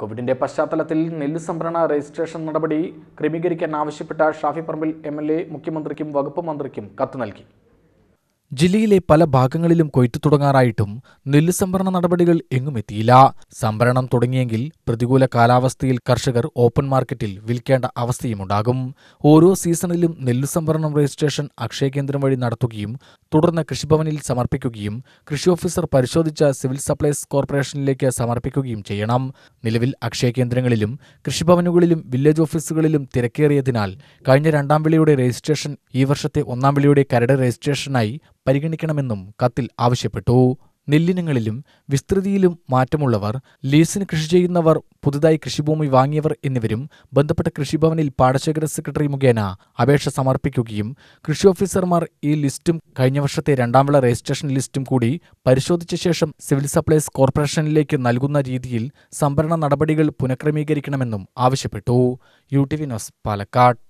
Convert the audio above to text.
കോവിഡിന്റെ പശ്ചാത്തലത്തിൽ നെല്ല് സംഭരണ രജിസ്ട്രേഷൻ നടപടി ക്രമീകരിക്കാൻ ആവശ്യപ്പെട്ട ഷാഫി പറമ്പിൽ എം മുഖ്യമന്ത്രിക്കും വകുപ്പ് മന്ത്രിക്കും കത്ത് നൽകി ജില്ലയിലെ പല ഭാഗങ്ങളിലും കൊയ്ത്തു തുടങ്ങാറായിട്ടും നെല്ല് സംഭരണ നടപടികൾ എങ്ങും എത്തിയില്ല സംഭരണം തുടങ്ങിയെങ്കിൽ പ്രതികൂല കാലാവസ്ഥയിൽ കർഷകർ ഓപ്പൺ മാർക്കറ്റിൽ വിൽക്കേണ്ട അവസ്ഥയുമുണ്ടാകും ഓരോ സീസണിലും നെല്ല് സംഭരണം രജിസ്ട്രേഷൻ അക്ഷയ കേന്ദ്രം വഴി നടത്തുകയും തുടർന്ന് കൃഷിഭവനിൽ സമർപ്പിക്കുകയും കൃഷി ഓഫീസർ പരിശോധിച്ച സിവിൽ സപ്ലൈസ് കോർപ്പറേഷനിലേക്ക് സമർപ്പിക്കുകയും ചെയ്യണം നിലവിൽ അക്ഷയ കേന്ദ്രങ്ങളിലും കൃഷിഭവനുകളിലും വില്ലേജ് ഓഫീസുകളിലും തിരക്കേറിയതിനാൽ കഴിഞ്ഞ രണ്ടാം വിളിയുടെ രജിസ്ട്രേഷൻ ഈ വർഷത്തെ ഒന്നാം വിളിയുടെ കരട് രജിസ്ട്രേഷനായി പരിഗണിക്കണമെന്നും കത്തിൽ ആവശ്യപ്പെട്ടു നെല്ലിനങ്ങളിലും വിസ്തൃതിയിലും മാറ്റമുള്ളവർ ലീസിന് കൃഷി ചെയ്യുന്നവർ പുതുതായി കൃഷിഭൂമി വാങ്ങിയവർ എന്നിവരും ബന്ധപ്പെട്ട കൃഷിഭവനിൽ പാടശേഖര സെക്രട്ടറി മുഖേന അപേക്ഷ സമർപ്പിക്കുകയും കൃഷി ഓഫീസർമാർ ഈ ലിസ്റ്റും കഴിഞ്ഞ വർഷത്തെ വിള രജിസ്ട്രേഷൻ ലിസ്റ്റും കൂടി പരിശോധിച്ച ശേഷം സിവിൽ സപ്ലൈസ് കോർപ്പറേഷനിലേക്ക് നൽകുന്ന രീതിയിൽ സംഭരണ നടപടികൾ പുനഃക്രമീകരിക്കണമെന്നും ആവശ്യപ്പെട്ടു U T V news Palakkad